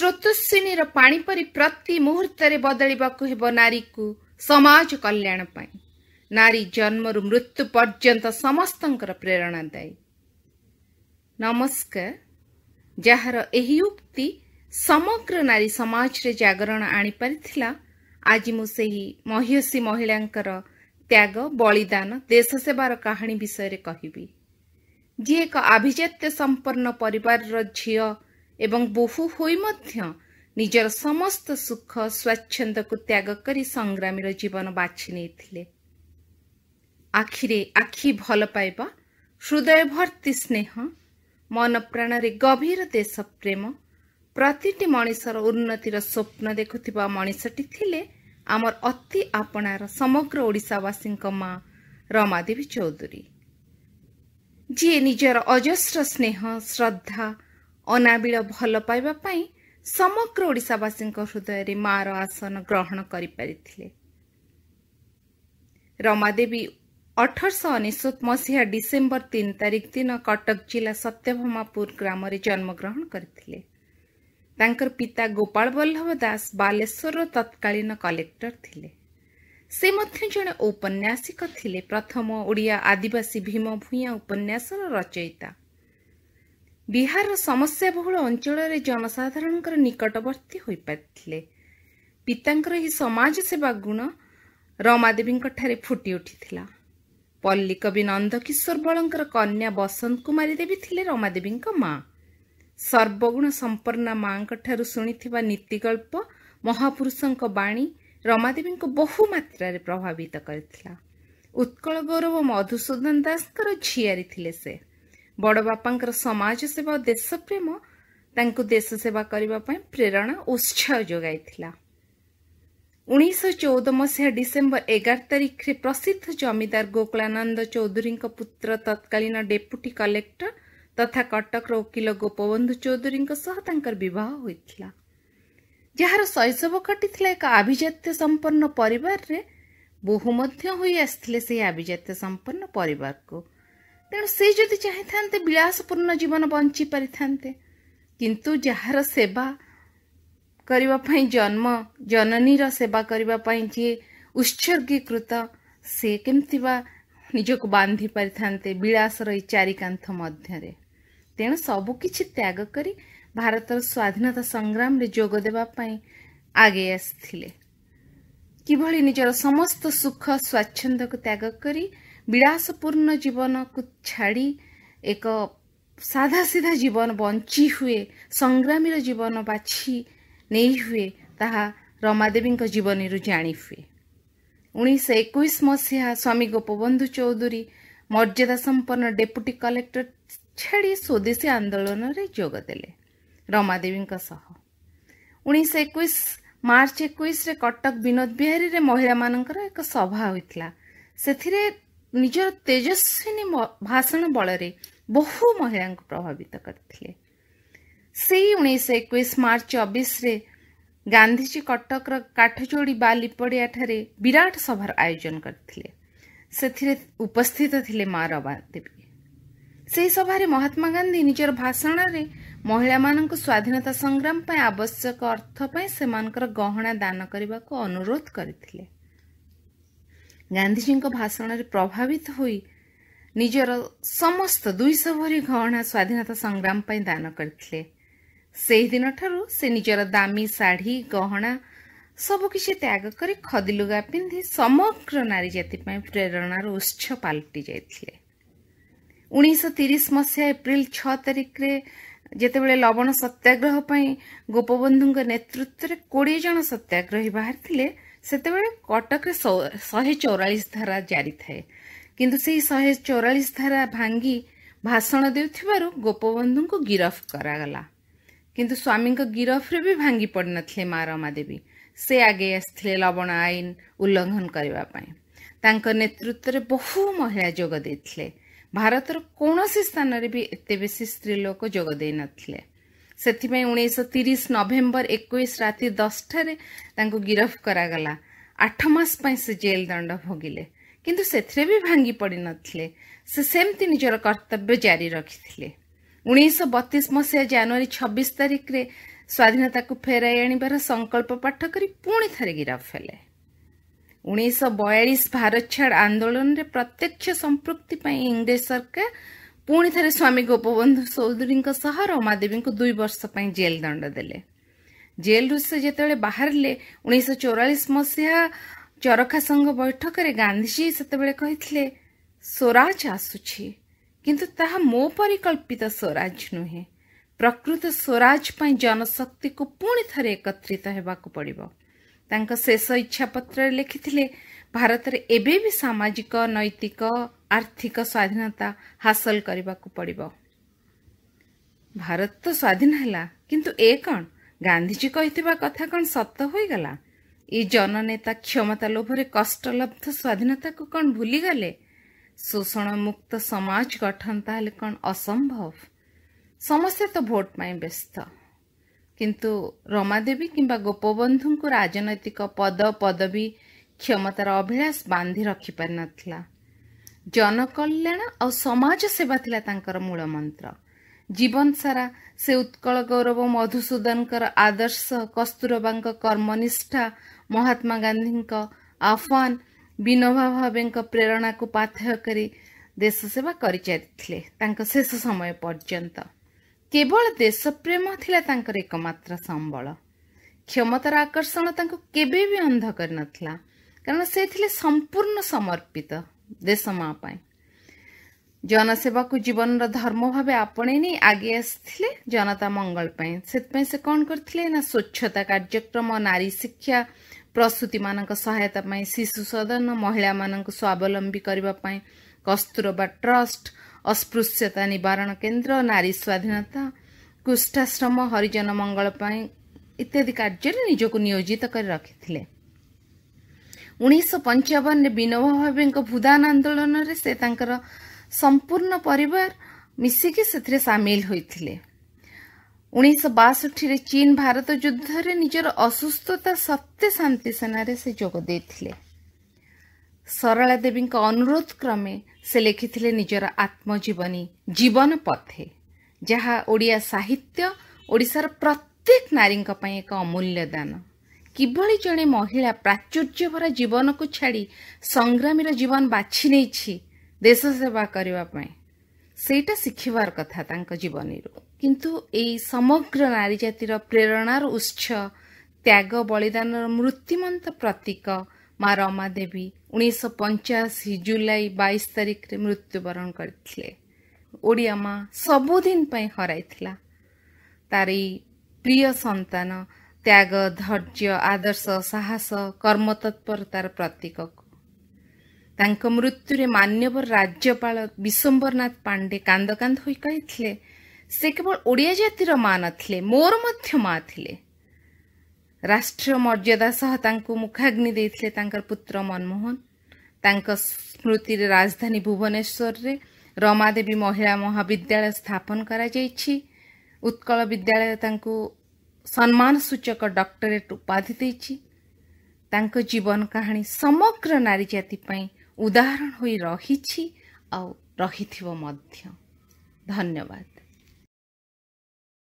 ସ୍ରୋତସ୍ୱିନୀର ପାଣି ପରି ପ୍ରତି ମୁହୂର୍ତ୍ତରେ ବଦଳିବାକୁ ହେବ ନାରୀକୁ ସମାଜ କଲ୍ୟାଣ ପାଇଁ ନାରୀ ଜନ୍ମରୁ ମୃତ୍ୟୁ ପର୍ଯ୍ୟନ୍ତ ସମସ୍ତଙ୍କର ପ୍ରେରଣାଦାୟୀ ନମସ୍କାର ଯାହାର ଏହି ଉକ୍ତି ସମଗ୍ର ନାରୀ ସମାଜରେ ଜାଗରଣ ଆଣିପାରିଥିଲା ଆଜି ମୁଁ ସେହି ମହିଷୀ ମହିଳାଙ୍କର ତ୍ୟାଗ ବଳିଦାନ ଦେଶ ସେବାର କାହାଣୀ ବିଷୟରେ କହିବି ଯିଏ ଏକ ଆଭିଜାତ୍ୟ ସମ୍ପନ୍ନ ପରିବାରର ଝିଅ ଏବଂ ବୋହୂ ହୋଇ ମଧ୍ୟ ନିଜର ସମସ୍ତ ସୁଖ ସ୍ୱାଚ୍ଛନ୍ଦ୍ୟକୁ ତ୍ୟାଗ କରି ସଂଗ୍ରାମୀର ଜୀବନ ବାଛି ନେଇଥିଲେ ଆଖିରେ ଆଖି ଭଲ ପାଇବା ହୃଦୟ ଭର୍ତ୍ତି ସ୍ନେହ ମନ ପ୍ରାଣରେ ଗଭୀର ଦେଶ ପ୍ରେମ ପ୍ରତିଟି ମଣିଷର ଉନ୍ନତିର ସ୍ୱପ୍ନ ଦେଖୁଥିବା ମଣିଷଟି ଥିଲେ ଆମର ଅତି ଆପଣାର ସମଗ୍ର ଓଡ଼ିଶାବାସୀଙ୍କ ମା ରମାଦେବୀ ଚୌଧୁରୀ ଯିଏ ନିଜର ଅଜସ୍ର ସ୍ନେହ ଶ୍ରଦ୍ଧା ଅନାବିଳ ଭଲ ପାଇବା ପାଇଁ ସମଗ୍ର ଓଡ଼ିଶାବାସୀଙ୍କ ହୃଦୟରେ ମା'ର ଆସନ ଗ୍ରହଣ କରିପାରିଥିଲେ ରମାଦେବୀ ଅଠରଶହ ଅନେଶ୍ୱତ ମସିହା ଡିସେମ୍ବର ତିନି ତାରିଖ ଦିନ କଟକ ଜିଲ୍ଲା ସତ୍ୟଭମାପୁର ଗ୍ରାମରେ ଜନ୍ମଗ୍ରହଣ କରିଥିଲେ ତାଙ୍କର ପିତା ଗୋପାଳ ବଲ୍ଲଭ ଦାସ ବାଲେଶ୍ୱରର ତତ୍କାଳୀନ କଲେକ୍ଟର ଥିଲେ ସେ ମଧ୍ୟ ଜଣେ ଔପନ୍ୟାସିକ ଥିଲେ ପ୍ରଥମ ଓଡ଼ିଆ ଆଦିବାସୀ ଭୀମ ଭୂୟାଁ ଉପନ୍ୟାସର ରଚୟିତା ବିହାରର ସମସ୍ୟା ବହୁଳ ଅଞ୍ଚଳରେ ଜନସାଧାରଣଙ୍କର ନିକଟବର୍ତ୍ତୀ ହୋଇପାରିଥିଲେ ପିତାଙ୍କର ଏହି ସମାଜସେବା ଗୁଣ ରମାଦେବୀଙ୍କଠାରେ ଫୁଟି ଉଠିଥିଲା ପଲ୍ଲୀକବି ନନ୍ଦକିଶୋର ବଳଙ୍କର କନ୍ୟା ବସନ୍ତ କୁମାରୀ ଦେବୀ ଥିଲେ ରମାଦେବୀଙ୍କ ମା ସର୍ବଗୁଣ ସମ୍ପର୍ଣ୍ଣା ମାଙ୍କଠାରୁ ଶୁଣିଥିବା ନୀତିକଳ୍ପ ମହାପୁରୁଷଙ୍କ ବାଣୀ ରମାଦେବୀଙ୍କୁ ମାତ୍ରାରେ ପ୍ରଭାବିତ କରିଥିଲା ଉତ୍କଳ ଗୌରବ ମଧୁସୂଦନ ଦାସଙ୍କର ଝିଆରି ଥିଲେ ସେ ବଡ଼ ବାପାଙ୍କର ସମାଜ ସେବା ଓ ଦେଶପ୍ରେମ ତାଙ୍କୁ ଦେଶ ସେବା କରିବା ପାଇଁ ପ୍ରେରଣା ଉତ୍ସାହ ଯୋଗାଇଥିଲା ଉଣେଇଶହ ଚଉଦ ମସିହା ଡିସେମ୍ବର ଏଗାର ତାରିଖରେ ପ୍ରସିଦ୍ଧ ଜମିଦାର ଗୋକୁଳାନନ୍ଦ ଚୌଧୁରୀଙ୍କ ପୁତ୍ର ତତ୍କାଳୀନ ଡେପୁଟି କଲେକ୍ଟର ତଥା କଟକର ଓକିଲ ଗୋପବନ୍ଧୁ ଚୌଧୁରୀଙ୍କ ସହ ତାଙ୍କର ବିବାହ ହୋଇଥିଲା ଯାହାର ଶୈଶବ କଟିଥିଲା ଏକ ଆଭିଜାତ୍ୟ ସମ୍ପନ୍ନ ପରିବାରରେ ବୋହୂ ମଧ୍ୟ ହୋଇ ଆସିଥିଲେ ସେହି ଆଭିଜାତ୍ୟ ସମ୍ପନ୍ନ ପରିବାରକୁ ତେଣୁ ସେ ଯଦି ଚାହିଁଥାନ୍ତେ ବିଳାସପୂର୍ଣ୍ଣ ଜୀବନ ବଞ୍ଚି ପାରିଥାନ୍ତେ କିନ୍ତୁ ଯାହାର ସେବା କରିବା ପାଇଁ ଜନ୍ମ ଜନନୀର ସେବା କରିବା ପାଇଁ ଯିଏ ଉତ୍ସର୍ଗୀକୃତ ସେ କେମିତି ବା ନିଜକୁ ବାନ୍ଧି ପାରିଥାନ୍ତେ ବିଳାସର ଏଇ ଚାରିକାନ୍ଥ ମଧ୍ୟରେ ତେଣୁ ସବୁ କିଛି ତ୍ୟାଗ କରି ଭାରତର ସ୍ୱାଧୀନତା ସଂଗ୍ରାମରେ ଯୋଗ ଦେବା ପାଇଁ ଆଗେଇ ଆସିଥିଲେ କିଭଳି ନିଜର ସମସ୍ତ ସୁଖ ସ୍ୱାଚ୍ଛନ୍ଦ୍ୟକୁ ତ୍ୟାଗ କରି ବିଳାସପୂର୍ଣ୍ଣ ଜୀବନକୁ ଛାଡ଼ି ଏକ ସାଧା ସିଧା ଜୀବନ ବଞ୍ଚି ହୁଏ ସଂଗ୍ରାମୀର ଜୀବନ ବାଛି ନେଇ ହୁଏ ତାହା ରମାଦେବୀଙ୍କ ଜୀବନୀରୁ ଜାଣି ହୁଏ ଉଣେଇଶହ ଏକୋଇଶ ମସିହା ସ୍ୱାମୀ ଗୋପବନ୍ଧୁ ଚୌଧୁରୀ ମର୍ଯ୍ୟାଦା ସମ୍ପନ୍ନ ଡେପୁଟି କଲେକ୍ଟର ଛାଡ଼ି ସ୍ୱଦେଶୀ ଆନ୍ଦୋଳନରେ ଯୋଗ ଦେଲେ ରମାଦେବୀଙ୍କ ସହ ଉଣେଇଶହ ଏକୋଇଶ ମାର୍ଚ୍ଚ ଏକୋଇଶରେ କଟକ ବିନୋଦ ବିହାରୀରେ ମହିଳାମାନଙ୍କର ଏକ ସଭା ହୋଇଥିଲା ସେଥିରେ ନିଜର ତେଜସ୍ୱିନୀ ଭାଷଣ ବଳରେ ବହୁ ମହିଳାଙ୍କୁ ପ୍ରଭାବିତ କରିଥିଲେ ସେଇ ଉଣେଇଶହ ଏକୋଇଶ ମାର୍ଚ୍ଚ ଚବିଶରେ ଗାନ୍ଧିଜୀ କଟକର କାଠଯୋଡ଼ି ବା ଲିପଡ଼ିଆଠାରେ ବିରାଟ ସଭାର ଆୟୋଜନ କରିଥିଲେ ସେଥିରେ ଉପସ୍ଥିତ ଥିଲେ ମା ରବା ଦେବୀ ସେହି ସଭାରେ ମହାତ୍ମା ଗାନ୍ଧୀ ନିଜର ଭାଷଣରେ ମହିଳାମାନଙ୍କୁ ସ୍ୱାଧୀନତା ସଂଗ୍ରାମ ପାଇଁ ଆବଶ୍ୟକ ଅର୍ଥ ପାଇଁ ସେମାନଙ୍କର ଗହଣା ଦାନ କରିବାକୁ ଅନୁରୋଧ କରିଥିଲେ ଗାନ୍ଧିଜୀଙ୍କ ଭାଷଣରେ ପ୍ରଭାବିତ ହୋଇ ନିଜର ସମସ୍ତ ଦୁଇଶହ ଭରି ଗହଣା ସ୍ୱାଧୀନତା ସଂଗ୍ରାମ ପାଇଁ ଦାନ କରିଥିଲେ ସେହିଦିନଠାରୁ ସେ ନିଜର ଦାମୀ ଶାଢ଼ୀ ଗହଣା ସବୁକିଛି ତ୍ୟାଗ କରି ଖଦି ଲୁଗା ପିନ୍ଧି ସମଗ୍ର ନାରୀ ଜାତି ପାଇଁ ପ୍ରେରଣାର ଉତ୍ସ ପାଲଟି ଯାଇଥିଲେ ଉଣେଇଶହ ତିରିଶ ମସିହା ଏପ୍ରିଲ ଛଅ ତାରିଖରେ ଯେତେବେଳେ ଲବଣ ସତ୍ୟାଗ୍ରହ ପାଇଁ ଗୋପବନ୍ଧୁଙ୍କ ନେତୃତ୍ୱରେ କୋଡ଼ିଏ ଜଣ ସତ୍ୟାଗ୍ରହୀ ବାହାରିଥିଲେ ସେତେବେଳେ କଟକରେ ଶହେ ଚଉରାଳିଶ ଧାରା ଜାରି ଥାଏ କିନ୍ତୁ ସେହି ଶହେ ଚଉରାଳିଶ ଧାରା ଭାଙ୍ଗି ଭାଷଣ ଦେଉଥିବାରୁ ଗୋପବନ୍ଧୁଙ୍କୁ ଗିରଫ କରାଗଲା କିନ୍ତୁ ସ୍ୱାମୀଙ୍କ ଗିରଫରେ ବି ଭାଙ୍ଗି ପଡ଼ିନଥିଲେ ମା ଦେବୀ ସେ ଆଗେଇ ଆସିଥିଲେ ଲବଣ ଆଇନ ଉଲ୍ଲଙ୍ଘନ କରିବା ପାଇଁ ତାଙ୍କ ନେତୃତ୍ୱରେ ବହୁ ମହିଳା ଯୋଗ ଦେଇଥିଲେ ଭାରତର କୌଣସି ସ୍ଥାନରେ ବି ଏତେ ବେଶୀ ସ୍ତ୍ରୀ ଲୋକ ଯୋଗ ଦେଇନଥିଲେ ସେଥିପାଇଁ ଉଣେଇଶହ ତିରିଶ ନଭେମ୍ବର ଏକୋଇଶ ରାତି ଦଶଟାରେ ତାଙ୍କୁ ଗିରଫ କରାଗଲା ଆଠ ମାସ ପାଇଁ ସେ ଜେଲ୍ ଦଣ୍ଡ ଭୋଗିଲେ କିନ୍ତୁ ସେଥିରେ ବି ଭାଙ୍ଗି ପଡ଼ିନଥିଲେ ସେ ସେମିତି ନିଜର କର୍ତ୍ତବ୍ୟ ଜାରି ରଖିଥିଲେ ଉଣେଇଶହ ବତିଶ ମସିହା ଜାନୁଆରୀ ଛବିଶ ତାରିଖରେ ସ୍ୱାଧୀନତାକୁ ଫେରାଇ ଆଣିବାର ସଂକଳ୍ପ ପାଠ କରି ପୁଣି ଥରେ ଗିରଫ ହେଲେ ଉଣେଇଶହ ବୟାଳିଶ ଭାରତ ଛାଡ଼ ଆନ୍ଦୋଳନରେ ପ୍ରତ୍ୟକ୍ଷ ସମ୍ପୃକ୍ତି ପାଇଁ ଇଂରେଜ ସରକାର ପୁଣି ଥରେ ସ୍ୱାମୀ ଗୋପବନ୍ଧୁ ଚୌଧୁରୀଙ୍କ ସହ ରମାଦେବୀଙ୍କୁ ଦୁଇ ବର୍ଷ ପାଇଁ ଜେଲ୍ ଦଣ୍ଡ ଦେଲେ ଜେଲ୍ରୁ ସେ ଯେତେବେଳେ ବାହାରିଲେ ଉଣେଇଶହ ଚଉରାଳିଶ ମସିହା ଚରଖା ସଂଘ ବୈଠକରେ ଗାନ୍ଧିଜୀ ସେତେବେଳେ କହିଥିଲେ ସ୍ୱରାଜ ଆସୁଛି କିନ୍ତୁ ତାହା ମୋ ପରିକଳ୍ପିତ ସ୍ୱରାଜ ନୁହେଁ ପ୍ରକୃତ ସ୍ୱରାଜ ପାଇଁ ଜନଶକ୍ତିକୁ ପୁଣି ଥରେ ଏକତ୍ରିତ ହେବାକୁ ପଡ଼ିବ ତାଙ୍କ ଶେଷ ଇଚ୍ଛାପତ୍ରରେ ଲେଖିଥିଲେ ଭାରତରେ ଏବେ ବି ସାମାଜିକ ନୈତିକ ଆର୍ଥିକ ସ୍ୱାଧୀନତା ହାସଲ କରିବାକୁ ପଡ଼ିବ ଭାରତ ତ ସ୍ୱାଧୀନ ହେଲା କିନ୍ତୁ ଏ କ'ଣ ଗାନ୍ଧିଜୀ କହିଥିବା କଥା କ'ଣ ସତ ହୋଇଗଲା ଏ ଜନନେତା କ୍ଷମତା ଲୋଭରେ କଷ୍ଟଲବ୍ଧ ସ୍ୱାଧୀନତାକୁ କ'ଣ ଭୁଲିଗଲେ ଶୋଷଣ ମୁକ୍ତ ସମାଜ ଗଠନ ତାହେଲେ କ'ଣ ଅସମ୍ଭବ ସମସ୍ତେ ତ ଭୋଟ ପାଇଁ ବ୍ୟସ୍ତ କିନ୍ତୁ ରମାଦେବୀ କିମ୍ବା ଗୋପବନ୍ଧୁଙ୍କୁ ରାଜନୈତିକ ପଦ ପଦବୀ କ୍ଷମତାର ଅଭିଳାଷ ବାନ୍ଧି ରଖିପାରିନଥିଲା ଜନକଲ୍ୟାଣ ଆଉ ସମାଜ ସେବା ଥିଲା ତାଙ୍କର ମୂଳ ମନ୍ତ୍ର ଜୀବନସାରା ସେ ଉତ୍କଳ ଗୌରବ ମଧୁସୂଦନଙ୍କର ଆଦର୍ଶ କସ୍ତୁରବାଙ୍କ କର୍ମନିଷ୍ଠା ମହାତ୍ମା ଗାନ୍ଧୀଙ୍କ ଆହ୍ୱାନ ବିନୋବା ଭାବେଙ୍କ ପ୍ରେରଣାକୁ ପାଥେୟ କରି ଦେଶ ସେବା କରିଚାରିଥିଲେ ତାଙ୍କ ଶେଷ ସମୟ ପର୍ଯ୍ୟନ୍ତ କେବଳ ଦେଶପ୍ରେମ ଥିଲା ତାଙ୍କର ଏକମାତ୍ର ସମ୍ବଳ କ୍ଷମତାର ଆକର୍ଷଣ ତାଙ୍କୁ କେବେ ବି ଅନ୍ଧ କରିନଥିଲା କାରଣ ସେ ଥିଲେ ସମ୍ପୂର୍ଣ୍ଣ ସମର୍ପିତ देशमा जनसेवा र धर्म आपणे नि आगे आसिले जनता मङ्गलै स्वच्छता कार्यक्रम नारी शिक्षा प्रसूति सहायताप शिशु सदन महिला म स्वलम्बी गर्ने कस्तुरबा ट्रस्ट अस्पृश्यता निवारण केन्द्र नारी स्वाधीनता कृष्ठाश्रम हरिजन मङ्गल इत्यादि कार्यजको नियोजित कर गरिरहि उनी सय पञ्चवन विनो भावे भुदान आन्दोलनर सम्पूर्ण परसिक सामेल हुनैश बासी चीन भारत युद्ध युद्धले निजर असुस्थता सत्य शांति से सरला शान्ति सेन सरादेवी अनुरोधक्रमेसी लेखिले निजर आत्मजीवनी जीवन पथे ओडिया साहित्य ओडार प्रत्येक नारी एक अमूल्य दान କିଭଳି ଜଣେ ମହିଳା ଭରା ଜୀବନକୁ ଛାଡ଼ି ସଂଗ୍ରାମୀର ଜୀବନ ବାଛି ନେଇଛି ଦେଶ ସେବା କରିବା ପାଇଁ ସେଇଟା ଶିଖିବାର କଥା ତାଙ୍କ ଜୀବନୀରୁ କିନ୍ତୁ ଏଇ ସମଗ୍ର ନାରୀ ଜାତିର ପ୍ରେରଣାର ଉତ୍ସ ତ୍ୟାଗ ବଳିଦାନର ମୃତ୍ୟୁମନ୍ତ ପ୍ରତୀକ ମା ରମା ଦେବୀ ଉଣେଇଶହ ପଞ୍ଚାଅଶୀ ଜୁଲାଇ ବାଇଶ ତାରିଖରେ ମୃତ୍ୟୁବରଣ କରିଥିଲେ ଓଡ଼ିଆ ମା ସବୁଦିନ ପାଇଁ ହରାଇଥିଲା ତାର ଏଇ ପ୍ରିୟ ସନ୍ତାନ ତ୍ୟାଗ ଧୈର୍ଯ୍ୟ ଆଦର୍ଶ ସାହସ କର୍ମତତ୍ପରତାର ପ୍ରତୀକକୁ ତାଙ୍କ ମୃତ୍ୟୁରେ ମାନ୍ୟବର ରାଜ୍ୟପାଳ ବିଶ୍ୱମ୍ବରନାଥ ପାଣ୍ଡେ କାନ୍ଦ କାନ୍ଦ ହୋଇ କହିଥିଲେ ସେ କେବଳ ଓଡ଼ିଆ ଜାତିର ମା ନଥିଲେ ମୋର ମଧ୍ୟ ମା ଥିଲେ ରାଷ୍ଟ୍ରୀୟ ମର୍ଯ୍ୟାଦା ସହ ତାଙ୍କୁ ମୁଖାଗ୍ନି ଦେଇଥିଲେ ତାଙ୍କର ପୁତ୍ର ମନମୋହନ ତାଙ୍କ ସ୍ମୃତିରେ ରାଜଧାନୀ ଭୁବନେଶ୍ୱରରେ ରମାଦେବୀ ମହିଳା ମହାବିଦ୍ୟାଳୟ ସ୍ଥାପନ କରାଯାଇଛି ଉତ୍କଳ ବିଦ୍ୟାଳୟ ତାଙ୍କୁ ସମ୍ମାନ ସୂଚକ ଡକ୍ଟରେଟ୍ ଉପାଧି ଦେଇଛି ତାଙ୍କ ଜୀବନ କାହାଣୀ ସମଗ୍ର ନାରୀ ଜାତି ପାଇଁ ଉଦାହରଣ ହୋଇ ରହିଛି ଆଉ ରହିଥିବ ମଧ୍ୟ ଧନ୍ୟବାଦ